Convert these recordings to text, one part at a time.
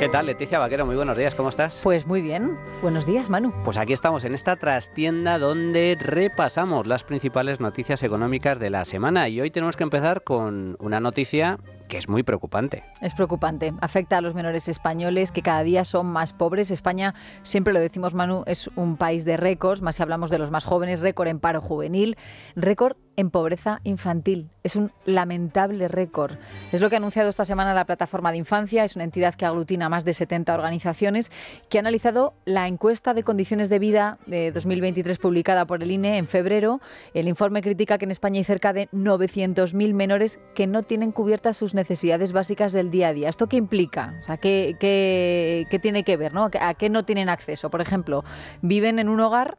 ¿Qué tal, Leticia Vaquero? Muy buenos días, ¿cómo estás? Pues muy bien. Buenos días, Manu. Pues aquí estamos en esta trastienda donde repasamos las principales noticias económicas de la semana y hoy tenemos que empezar con una noticia que es muy preocupante. Es preocupante. Afecta a los menores españoles que cada día son más pobres. España, siempre lo decimos Manu, es un país de récords, más si hablamos de los más jóvenes, récord en paro juvenil, récord en pobreza infantil. Es un lamentable récord. Es lo que ha anunciado esta semana la Plataforma de Infancia. Es una entidad que aglutina más de 70 organizaciones que ha analizado la encuesta de condiciones de vida de 2023 publicada por el INE en febrero. El informe critica que en España hay cerca de 900.000 menores que no tienen cubiertas sus necesidades básicas del día a día. ¿Esto qué implica? O sea, ¿qué, tiene que ver? ¿no? ¿A qué no tienen acceso? Por ejemplo, viven en un hogar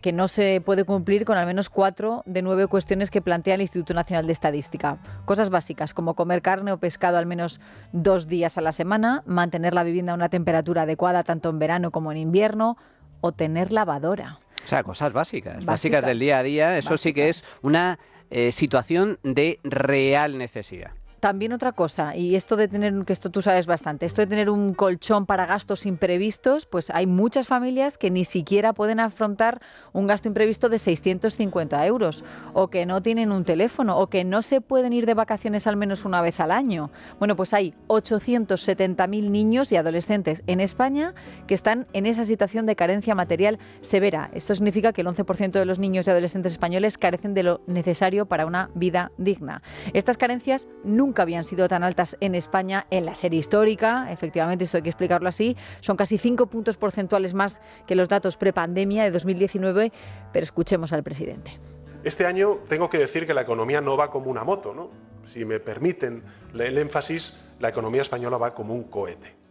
que no se puede cumplir con al menos cuatro de nueve cuestiones que plantea el Instituto Nacional de Estadística. Cosas básicas como comer carne o pescado al menos dos días a la semana, mantener la vivienda a una temperatura adecuada tanto en verano como en invierno o tener lavadora. O sea, cosas básicas, básicas, del día a día. Eso sí que es una eh, situación de real necesidad. También otra cosa, y esto de tener, que esto tú sabes bastante, esto de tener un colchón para gastos imprevistos, pues hay muchas familias que ni siquiera pueden afrontar un gasto imprevisto de 650 euros, o que no tienen un teléfono, o que no se pueden ir de vacaciones al menos una vez al año. Bueno, pues hay 870.000 niños y adolescentes en España que están en esa situación de carencia material severa. Esto significa que el 11% de los niños y adolescentes españoles carecen de lo necesario para una vida digna. Estas carencias nunca que habían sido tan altas en España en la serie histórica. Efectivamente, esto hay que explicarlo así. Son casi cinco puntos porcentuales más que los datos prepandemia de 2019, pero escuchemos al presidente. Este año tengo que decir que la economía no va como una moto, ¿no? Si me permiten el énfasis, la economía española va como un cohete.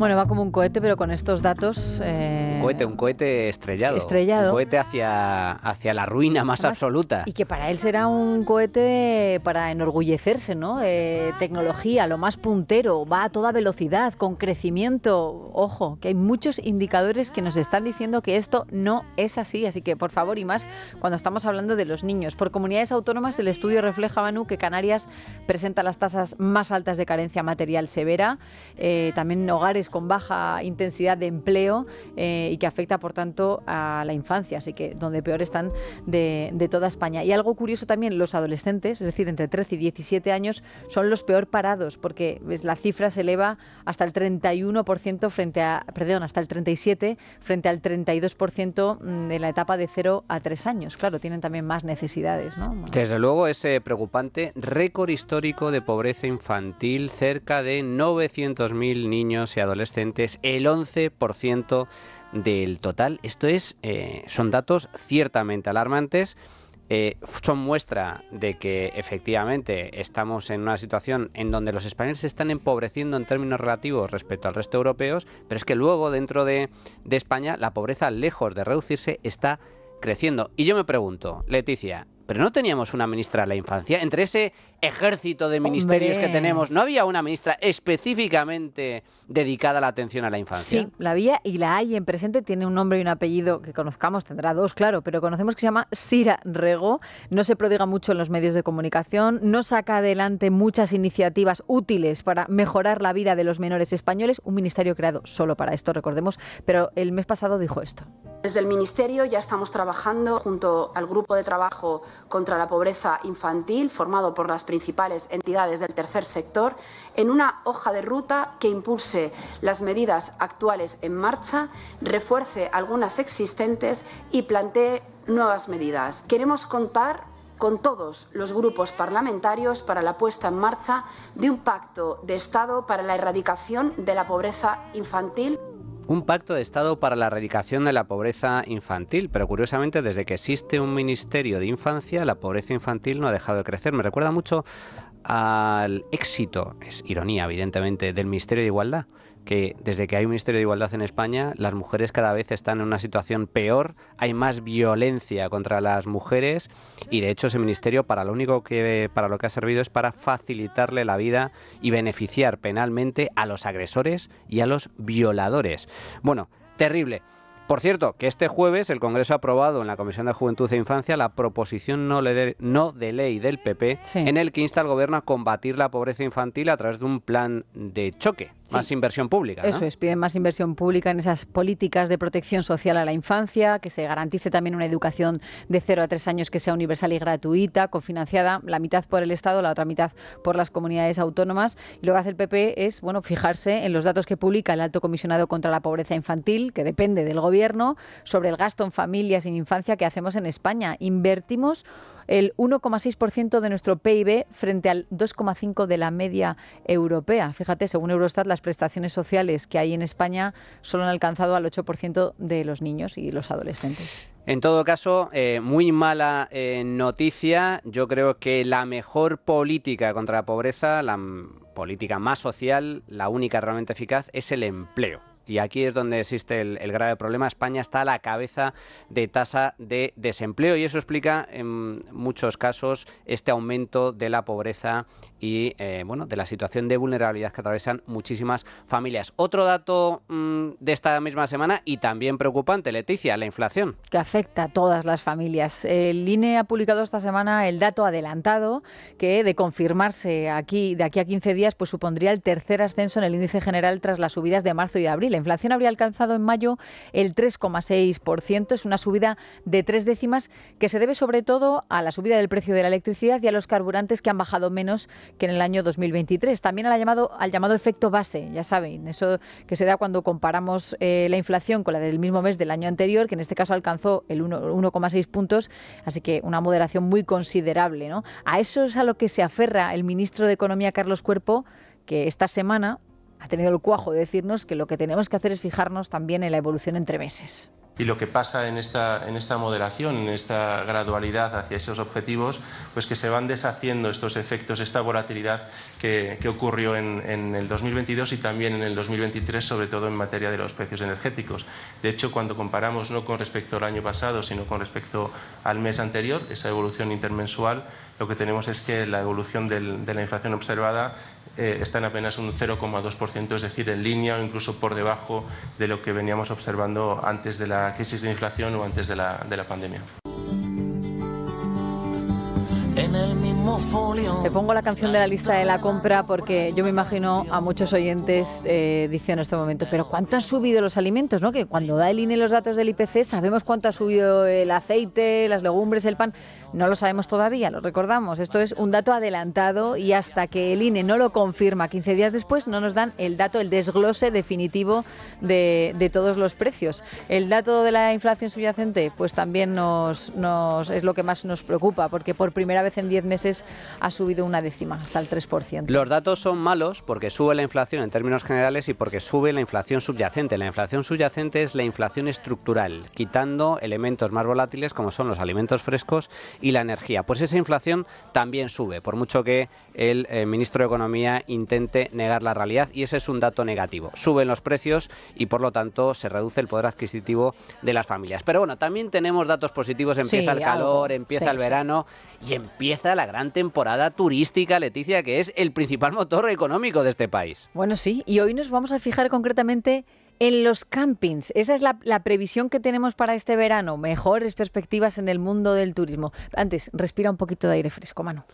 Bueno, va como un cohete, pero con estos datos... Eh, un cohete, un cohete estrellado. Estrellado. Un cohete hacia, hacia la ruina más absoluta. Y que para él será un cohete para enorgullecerse, ¿no? Eh, tecnología, lo más puntero, va a toda velocidad, con crecimiento. Ojo, que hay muchos indicadores que nos están diciendo que esto no es así. Así que, por favor, y más cuando estamos hablando de los niños. Por comunidades autónomas, el estudio refleja, Banu, que Canarias presenta las tasas más altas de carencia material severa. Eh, también hogares con baja intensidad de empleo eh, y que afecta, por tanto, a la infancia, así que donde peor están de, toda España. Y algo curioso también, los adolescentes, es decir, entre 13 y 17 años, son los peor parados, porque la cifra se eleva hasta el 31% frente a, perdón, hasta el 37% frente al 32% de mm, la etapa de 0 a 3 años. Claro, tienen también más necesidades, ¿no? Desde luego ese preocupante, récord histórico de pobreza infantil, cerca de 900.000 niños y adolescentes el 11% del total. Esto es, eh, son datos ciertamente alarmantes. Eh, son muestra de que efectivamente estamos en una situación en donde los españoles se están empobreciendo en términos relativos respecto al resto de europeos, pero es que luego dentro de, de España la pobreza, lejos de reducirse, está creciendo. Y yo me pregunto, Leticia, pero no teníamos una ministra de la infancia. Entre ese ejército de ministerios que tenemos, ¿no había una ministra específicamente dedicada a la atención a la infancia? Sí, la había y la hay en presente. Tiene un nombre y un apellido que conozcamos, tendrá dos, claro, pero conocemos que se llama Sira Rego. No se prodiga mucho en los medios de comunicación, no saca adelante muchas iniciativas útiles para mejorar la vida de los menores españoles. Un ministerio creado solo para esto, recordemos, pero el mes pasado dijo esto. Desde el ministerio ya estamos trabajando junto al grupo de trabajo contra la pobreza infantil, formado por las principales entidades del tercer sector, en una hoja de ruta que impulse las medidas actuales en marcha, refuerce algunas existentes y plantee nuevas medidas. Queremos contar con todos los grupos parlamentarios para la puesta en marcha de un pacto de Estado para la erradicación de la pobreza infantil un pacto de Estado para la erradicación de la pobreza infantil, pero curiosamente desde que existe un ministerio de infancia, la pobreza infantil no ha dejado de crecer. Me recuerda mucho al éxito, es ironía evidentemente, del Ministerio de Igualdad, que desde que hay un Ministerio de Igualdad en España, las mujeres cada vez están en una situación peor, hay más violencia contra las mujeres y de hecho ese ministerio para lo único que para lo que ha servido es para facilitarle la vida y beneficiar penalmente a los agresores y a los violadores. Bueno, terrible. Por cierto, que este jueves el Congreso ha aprobado en la Comisión de Juventud e Infancia la proposición no, de, no de ley del PP en el que insta al Gobierno a combatir la pobreza infantil a través de un plan de choque. Más inversión pública. Eso es, piden más inversión pública en esas políticas de protección social a la infancia, que se garantice también una educación de 0 a 3 años que sea universal y gratuita, cofinanciada la mitad por el Estado, la otra mitad por las comunidades autónomas. Y lo que hace el PP es bueno, fijarse en los datos que publica el Alto Comisionado contra la Pobreza Infantil, que depende del Gobierno sobre el gasto en familias y en infancia que hacemos en España. Invertimos el 1,6% de nuestro PIB frente al 2,5% de la media europea. Fíjate, según Eurostat, las prestaciones sociales que hay en España solo han alcanzado al 8% de los niños y los adolescentes. En todo caso, eh, muy mala eh, noticia. Yo creo que la mejor política contra la pobreza, la política más social, la única realmente eficaz, es el empleo. Y aquí es donde existe el, grave problema. España está a la cabeza de tasa de desempleo y eso explica en muchos casos este aumento de la pobreza y eh, bueno, de la situación de vulnerabilidad que atraviesan muchísimas familias. Otro dato mm, de esta misma semana y también preocupante, Leticia, la inflación. Que afecta a todas las familias. El INE ha publicado esta semana el dato adelantado que de confirmarse aquí de aquí a 15 días pues supondría el tercer ascenso en el índice general tras las subidas de marzo y abril. La inflación habría alcanzado en mayo el 3,6%, es una subida de tres décimas que se debe sobre todo a la subida del precio de la electricidad y a los carburantes que han bajado menos que en el año 2023. También al llamado, al llamado efecto base, ya saben, eso que se da cuando comparamos eh, la inflación con la del mismo mes del año anterior, que en este caso alcanzó el 1,6 puntos, así que una moderación muy considerable. ¿no? A eso es a lo que se aferra el ministro de Economía, Carlos Cuerpo, que esta semana ha tenido el cuajo de decirnos que lo que tenemos que hacer es fijarnos también en la evolución entre meses y lo que pasa en esta, en esta moderación, en esta gradualidad hacia esos objetivos, pues que se van deshaciendo estos efectos, esta volatilidad que, ocurrió en, el 2022 y también en el 2023, sobre todo en materia de los precios energéticos. De hecho, cuando comparamos no con respecto al año pasado, sino con respecto al mes anterior, esa evolución intermensual, lo que tenemos es que la evolución de la inflación observada eh, están apenas un 0,2%, es decir, en línea o incluso por debajo de lo que veníamos observando antes de la crisis de inflación o antes de la, de la pandemia. Te pongo la canción de la lista de la compra porque yo me imagino a muchos oyentes eh, diciendo en este momento, pero ¿cuánto han subido los alimentos? ¿No? Que cuando da el INE los datos del IPC sabemos cuánto ha subido el aceite, las legumbres, el pan. No lo sabemos todavía, lo recordamos. Esto es un dato adelantado y hasta que el INE no lo confirma 15 días después no nos dan el dato, el desglose definitivo de, todos los precios. El dato de la inflación subyacente pues también nos, es lo que más nos preocupa porque por primera vez en 10 meses ha subido una décima hasta el 3%. Los datos son malos porque sube la inflación en términos generales y porque sube la inflación subyacente. La inflación subyacente es la inflación estructural, quitando elementos más volátiles como son los alimentos frescos y la energía. Pues esa inflación también sube, por mucho que el eh, ministro de Economía intente negar la realidad y ese es un dato negativo. Suben los precios y por lo tanto se reduce el poder adquisitivo de las familias. Pero bueno, también tenemos datos positivos, empieza el calor, empieza el verano y empieza la gran temporada turística, Leticia, que es el principal motor económico de este país. Bueno, sí, y hoy nos vamos a fijar concretamente en los campings, esa es la, previsión que tenemos para este verano. Mejores perspectivas en el mundo del turismo. Antes, respira un poquito de aire fresco, mano.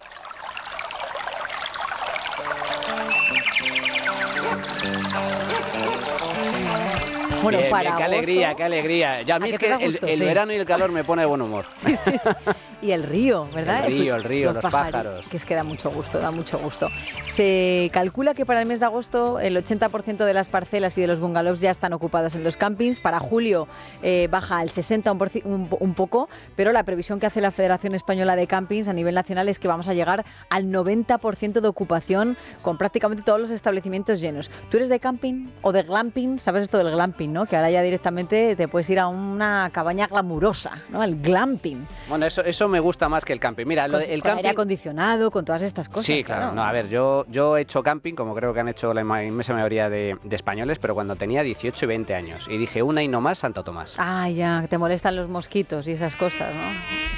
Bueno, para qué alegría, qué alegría. a ah, mí que el, verano y el calor me pone de buen humor. Sí, sí. Y el río, ¿verdad? El río, el río, los, pájaros. Que es que da mucho gusto, da mucho gusto. Se calcula que para el mes de agosto el 80% de las parcelas y de los bungalows ya están ocupados en los campings. Para julio eh, baja al 60 un poco, pero la previsión que hace la Federación Española de Campings a nivel nacional es que vamos a llegar al 90% de ocupación con prácticamente todos los establecimientos llenos. ¿Tú eres de camping o de glamping? ¿Sabes esto del glamping? Que ahora ya directamente te puedes ir a una cabaña glamurosa, ¿no? El glamping. Bueno, eso, eso me gusta más que el camping. Mira, el camping... aire acondicionado, con todas estas cosas. Sí, claro. No, a ver, yo, yo he hecho camping, como creo que han hecho la inmensa mayoría de, españoles, pero cuando tenía 18 y 20 años. Y dije, una y no más, Santo Tomás. Ah, ya, te molestan los mosquitos y esas cosas, ¿no?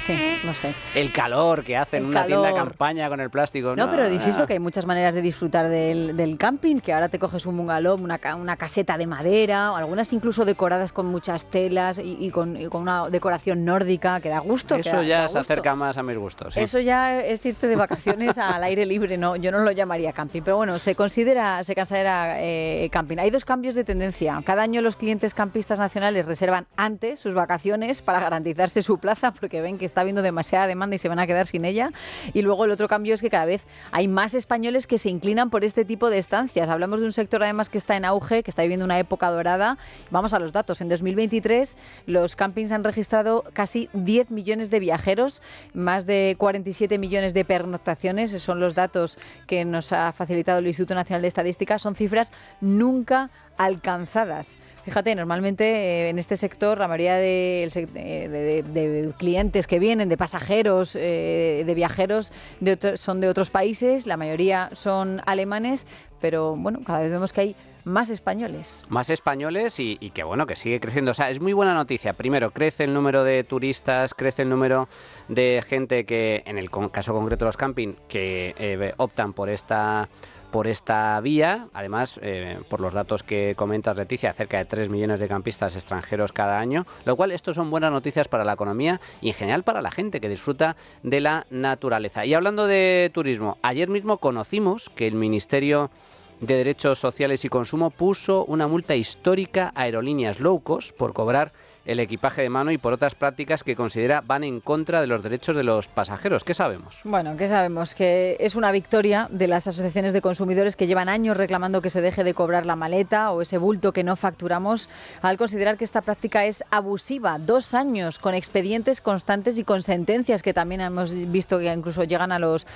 Sí, no sé. El calor que hacen una tienda de campaña con el plástico. No, no pero insisto que hay muchas maneras de disfrutar del, camping, que ahora te coges un bungalow, una, una caseta de madera o algunas incluso decoradas con muchas telas y, con, una decoración nórdica que da gusto. Eso ya se acerca más a mis gustos. Eso ya es irte de vacaciones al aire libre, no, yo no lo llamaría camping, pero bueno, se considera, se considera eh, camping. Hay dos cambios de tendencia. Cada año los clientes campistas nacionales reservan antes sus vacaciones para garantizarse su plaza porque ven que está habiendo demasiada demanda y se van a quedar sin ella. Y luego el otro cambio es que cada vez hay más españoles que se inclinan por este tipo de estancias. Hablamos de un sector además que está en auge, que está viviendo una época dorada Vamos a los datos. En 2023 los campings han registrado casi 10 millones de viajeros, más de 47 millones de pernoctaciones. son los datos que nos ha facilitado el Instituto Nacional de Estadística. Son cifras nunca alcanzadas. Fíjate, normalmente eh, en este sector la mayoría de, eh, clientes que vienen, de pasajeros, eh, de viajeros, son de otros países, la mayoría son alemanes, pero bueno, cada vez vemos que hay más españoles. Más españoles y, que bueno, que sigue creciendo. O sea, es muy buena noticia. Primero, crece el número de turistas, crece el número de gente que, en el caso concreto de los camping, que optan por esta por esta vía. Además, eh, por los datos que comenta Leticia, cerca de 3 millones de campistas extranjeros cada año, lo cual esto son buenas noticias para la economía y en general para la gente que disfruta de la naturaleza. Y hablando de turismo, ayer mismo conocimos que el Ministerio de Derechos Sociales y Consumo puso una multa histórica a aerolíneas low por cobrar el equipaje de mano y por otras prácticas que considera van en contra de los derechos de los pasajeros. ¿Qué sabemos? Bueno, ¿qué sabemos? Que es una victoria de las asociaciones de consumidores que llevan años reclamando que se deje de cobrar la maleta o ese bulto que no facturamos al considerar que esta práctica es abusiva. Dos años con expedientes constantes y con sentencias que también hemos visto que incluso llegan a los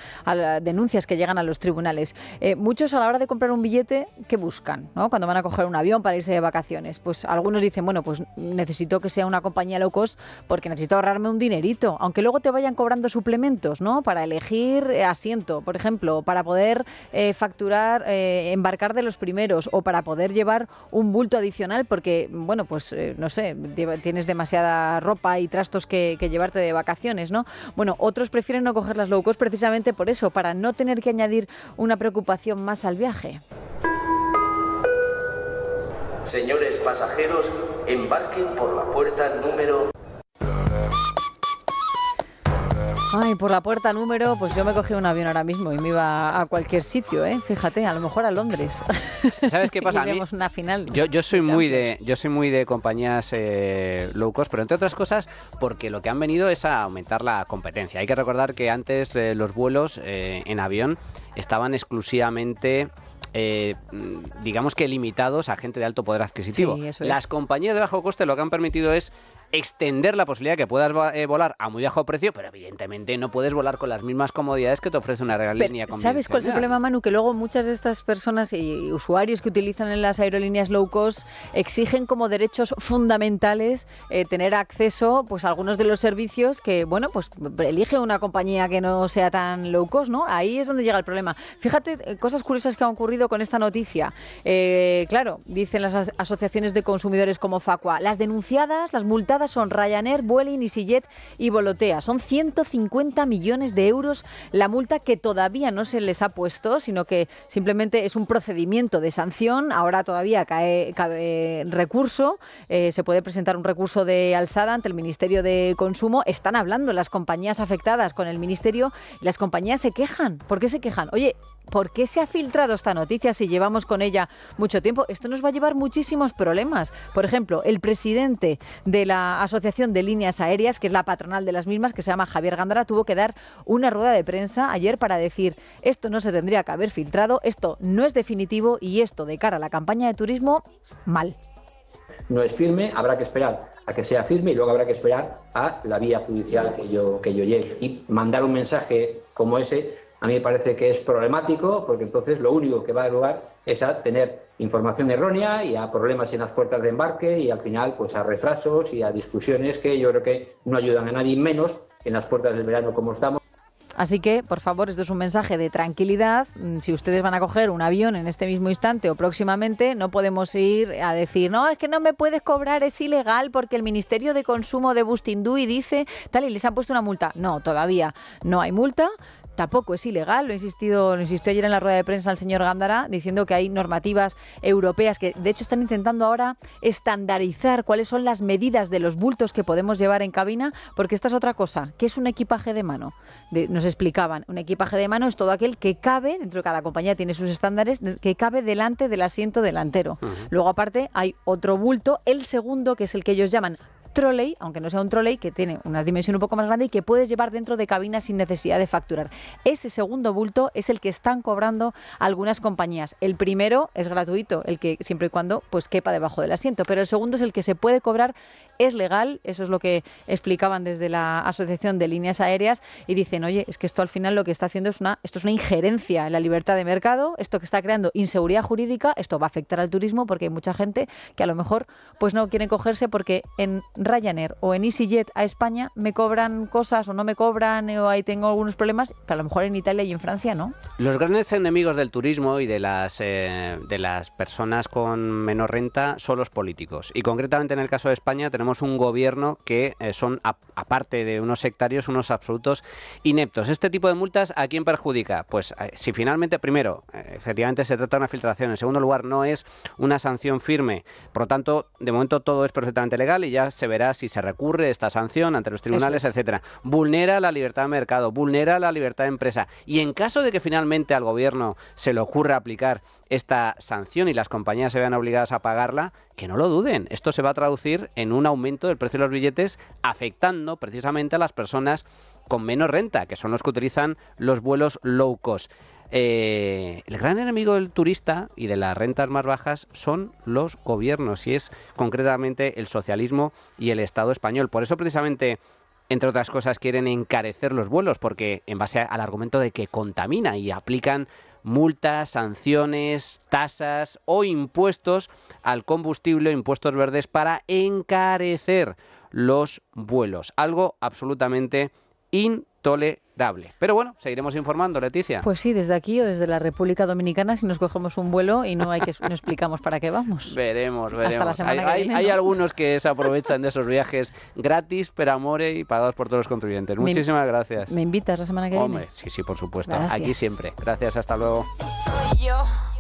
denuncias que llegan a los tribunales. Eh, muchos a la hora de comprar un billete, ¿qué buscan? Cuando van a coger un avión para irse de vacaciones. Pues algunos dicen, bueno, pues necesito que sea una compañía low cost porque necesito ahorrarme un dinerito, aunque luego te vayan cobrando suplementos, ¿no? Para elegir eh, asiento, por ejemplo, para poder eh, facturar, eh, embarcar de los primeros o para poder llevar un bulto adicional porque, bueno, pues no sé, tienes demasiada ropa y trastos que, que llevarte de vacaciones, ¿no? Bueno, otros prefieren no coger las low cost precisamente por eso, para no tener que añadir una preocupación más al viaje. Señores pasajeros, embarquen por la puerta número... Ay, por la puerta número, pues yo me cogí un avión ahora mismo y me iba a cualquier sitio, ¿eh? Fíjate, a lo mejor a Londres. ¿Sabes qué pasa? una final. Yo, yo soy muy de yo soy muy de compañías eh, low cost, pero entre otras cosas porque lo que han venido es a aumentar la competencia. Hay que recordar que antes eh, los vuelos eh, en avión estaban exclusivamente eh, digamos que limitados a gente de alto poder adquisitivo. Las compañías de bajo coste lo que han permitido es extender la posibilidad de que puedas eh, volar a muy bajo precio, pero evidentemente no puedes volar con las mismas comodidades que te ofrece una aerolínea convencional ¿Sabes cuál es el problema, Manu? Que luego muchas de estas personas y usuarios que utilizan en las aerolíneas low cost exigen como derechos fundamentales eh, tener acceso pues, a algunos de los servicios que, bueno, pues elige una compañía que no sea tan low cost, ¿no? Ahí es donde llega el problema. Fíjate eh, cosas curiosas que han ocurrido con esta noticia. claro, dicen las asociaciones de consumidores como Facua, las denunciadas, las multadas, son Ryanair, y Sillet y Volotea. Son 150 millones de euros la multa que todavía no se les ha puesto, sino que simplemente es un procedimiento de sanción. Ahora todavía cae, recurso, eh, se puede presentar un recurso de alzada ante el Ministerio de Consumo. Están hablando las compañías afectadas con el Ministerio. Las compañías se quejan. ¿Por qué se quejan? Oye, ¿Por qué se ha filtrado esta noticia si llevamos con ella mucho tiempo? Esto nos va a llevar muchísimos problemas. Por ejemplo, el presidente de la Asociación de Líneas Aéreas, que es la patronal de las mismas, que se llama Javier Gandara, tuvo que dar una rueda de prensa ayer para decir esto no se tendría que haber filtrado, esto no es definitivo y esto de cara a la campaña de turismo, mal. No es firme, habrá que esperar a que sea firme y luego habrá que esperar a la vía judicial que yo, que yo llegue. Y mandar un mensaje como ese a mí me parece que es problemático porque entonces lo único que va a dar lugar es a tener información errónea y a problemas en las puertas de embarque y al final pues a retrasos y a discusiones que yo creo que no ayudan a nadie menos en las puertas del verano como estamos. Así que, por favor, esto es un mensaje de tranquilidad. Mm, si ustedes van a coger un avión en este mismo instante o próximamente, no podemos ir a decir, no, es que no me puedes cobrar, es ilegal porque el Ministerio de Consumo de Bustindui dice tal y les ha puesto una multa. No, todavía no hay multa, tampoco es ilegal. Lo, insistido, insistió ayer en la rueda de prensa el señor Gándara diciendo que hay normativas europeas que de hecho están intentando ahora estandarizar cuáles son las medidas de los bultos que podemos llevar en cabina, porque esta es otra cosa, que es un equipaje de mano. nos explicaban, un equipaje de mano es todo aquel que cabe, dentro de cada compañía tiene sus estándares, que cabe delante del asiento delantero. Luego aparte hay otro bulto, el segundo, que es el que ellos llaman trolley, aunque no sea un trolley, que tiene una dimensión un poco más grande y que puedes llevar dentro de cabina sin necesidad de facturar. Ese segundo bulto es el que están cobrando algunas compañías. El primero es gratuito, el que siempre y cuando pues quepa debajo del asiento, pero el segundo es el que se puede cobrar es legal, eso es lo que explicaban desde la Asociación de Líneas Aéreas y dicen, oye, es que esto al final lo que está haciendo es una, esto es una injerencia en la libertad de mercado, esto que está creando inseguridad jurídica, esto va a afectar al turismo porque hay mucha gente que a lo mejor pues no quiere cogerse porque en Ryanair o en EasyJet a España me cobran cosas o no me cobran o ahí tengo algunos problemas que a lo mejor en Italia y en Francia no. Los grandes enemigos del turismo y de las, eh, de las personas con menor renta son los políticos y concretamente en el caso de España tenemos tenemos un gobierno que eh, son, aparte de unos sectarios, unos absolutos ineptos. ¿Este tipo de multas a quién perjudica? Pues eh, si finalmente, primero, eh, efectivamente se trata de una filtración. En segundo lugar, no es una sanción firme. Por lo tanto, de momento todo es perfectamente legal y ya se verá si se recurre esta sanción ante los tribunales, etcétera. Vulnera la libertad de mercado, vulnera la libertad de empresa. Y en caso de que finalmente al gobierno se le ocurra aplicar esta sanción y las compañías se vean obligadas a pagarla, que no lo duden. Esto se va a traducir en un aumento del precio de los billetes afectando precisamente a las personas con menos renta, que son los que utilizan los vuelos low cost. Eh, el gran enemigo del turista y de las rentas más bajas son los gobiernos y es concretamente el socialismo y el Estado español. Por eso precisamente, entre otras cosas, quieren encarecer los vuelos porque en base al argumento de que contamina y aplican multas, sanciones, tasas o impuestos al combustible, impuestos verdes, para encarecer los vuelos. Algo absolutamente intolerable. Pero bueno, seguiremos informando, Leticia. Pues sí, desde aquí o desde la República Dominicana, si nos cogemos un vuelo y no hay que no explicamos para qué vamos. Veremos, veremos. Hasta la semana hay, que viene, hay, algunos que se aprovechan de esos viajes gratis, pero amore y pagados por todos los contribuyentes. Muchísimas gracias. ¿Me invitas la semana que Hombre, Sí, sí, por supuesto. Aquí siempre. Gracias, hasta luego. soy yo.